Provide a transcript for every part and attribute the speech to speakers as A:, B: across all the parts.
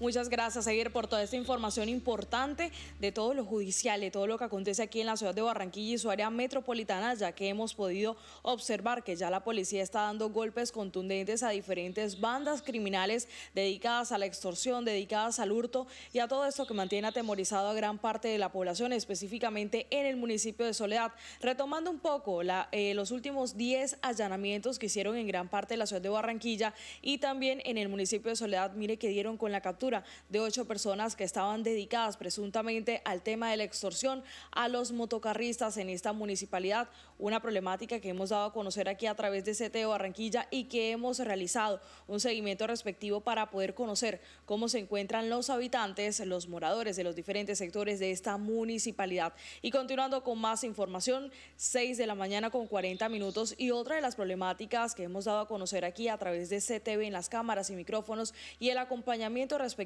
A: Muchas gracias, seguir por toda esta información importante de todo lo judicial, de todo lo que acontece aquí en la ciudad de Barranquilla y su área metropolitana, ya que hemos podido observar que ya la policía está dando golpes contundentes a diferentes bandas criminales dedicadas a la extorsión, dedicadas al hurto y a todo esto que mantiene atemorizado a gran parte de la población, específicamente en el municipio de Soledad. Retomando un poco eh, los últimos 10 allanamientos que hicieron en gran parte de la ciudad de Barranquilla y también en el municipio de Soledad, mire que dieron con la captura de ocho personas que estaban dedicadas presuntamente al tema de la extorsión a los motocarristas en esta municipalidad, una problemática que hemos dado a conocer aquí a través de CTO Barranquilla y que hemos realizado un seguimiento respectivo para poder conocer cómo se encuentran los habitantes, los moradores de los diferentes sectores de esta municipalidad. Y continuando con más información, 6 de la mañana con 40 minutos y otra de las problemáticas que hemos dado a conocer aquí a través de CTV en las cámaras y micrófonos y el acompañamiento respectivo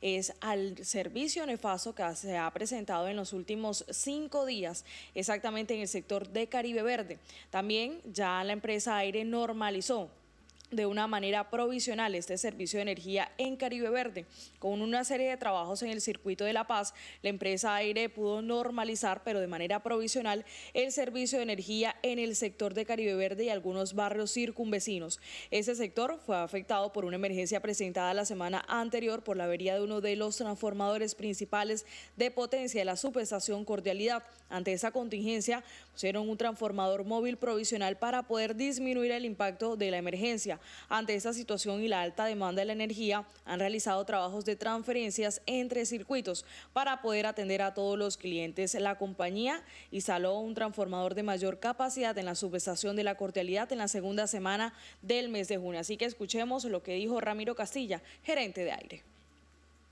A: es al servicio nefasto que se ha presentado en los últimos cinco días, exactamente en el sector de Caribe Verde. También ya la empresa Aire normalizó de una manera provisional este servicio de energía en Caribe Verde. Con una serie de trabajos en el circuito de La Paz, la empresa Aire pudo normalizar, pero de manera provisional, el servicio de energía en el sector de Caribe Verde y algunos barrios circunvecinos. Ese sector fue afectado por una emergencia presentada la semana anterior por la avería de uno de los transformadores principales de potencia de la subestación Cordialidad. Ante esa contingencia, un transformador móvil provisional para poder disminuir el impacto de la emergencia. Ante esta situación y la alta demanda de la energía, han realizado trabajos de transferencias entre circuitos para poder atender a todos los clientes. La compañía instaló un transformador de mayor capacidad en la subestación de la Cordialidad en la segunda semana del mes de junio. Así que escuchemos lo que dijo Ramiro Castilla, gerente de aire.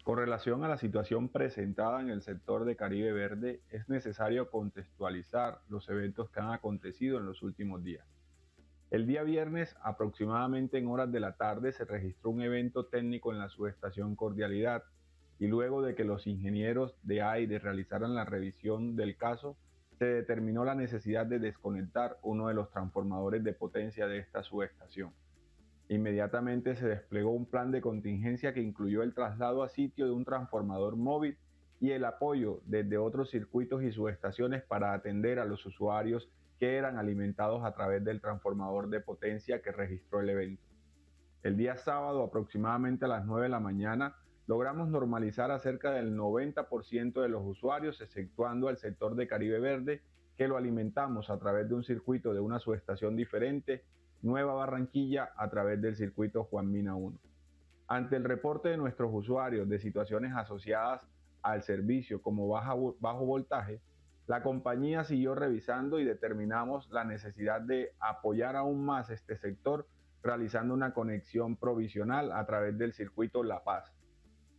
B: Con relación a la situación presentada en el sector de Caribe Verde, es necesario contextualizar los eventos que han acontecido en los últimos días. El día viernes, aproximadamente en horas de la tarde, se registró un evento técnico en la subestación Cordialidad y luego de que los ingenieros de AIDE realizaran la revisión del caso, se determinó la necesidad de desconectar uno de los transformadores de potencia de esta subestación. Inmediatamente se desplegó un plan de contingencia que incluyó el traslado a sitio de un transformador móvil y el apoyo desde otros circuitos y subestaciones para atender a los usuarios que eran alimentados a través del transformador de potencia que registró el evento. El día sábado, aproximadamente a las 9 de la mañana, logramos normalizar a cerca del 90% de los usuarios, exceptuando al sector de Caribe Verde, que lo alimentamos a través de un circuito de una subestación diferente Nueva Barranquilla a través del circuito Juan Mina 1. Ante el reporte de nuestros usuarios de situaciones asociadas al servicio como baja, bajo voltaje, la compañía siguió revisando y determinamos la necesidad de apoyar aún más este sector realizando una conexión provisional a través del circuito La Paz.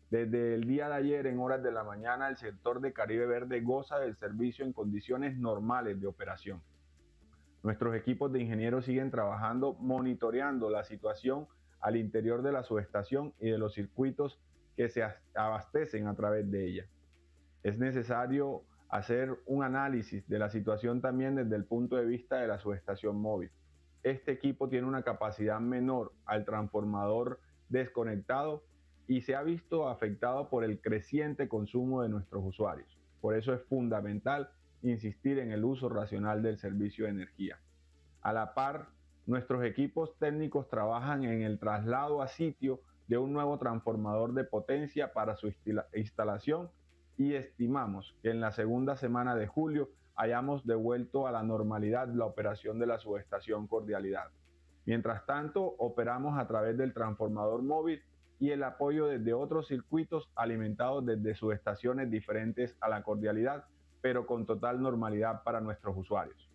B: Desde el día de ayer en horas de la mañana el sector de Caribe Verde goza del servicio en condiciones normales de operación. Nuestros equipos de ingenieros siguen trabajando monitoreando la situación al interior de la subestación y de los circuitos que se abastecen a través de ella. Es necesario hacer un análisis de la situación también desde el punto de vista de la subestación móvil. Este equipo tiene una capacidad menor al transformador desconectado y se ha visto afectado por el creciente consumo de nuestros usuarios. Por eso es fundamental insistir en el uso racional del servicio de energía. A la par, nuestros equipos técnicos trabajan en el traslado a sitio de un nuevo transformador de potencia para su instalación y estimamos que en la segunda semana de julio hayamos devuelto a la normalidad la operación de la subestación Cordialidad. Mientras tanto, operamos a través del transformador móvil y el apoyo desde otros circuitos alimentados desde subestaciones diferentes a la Cordialidad pero con total normalidad para nuestros usuarios.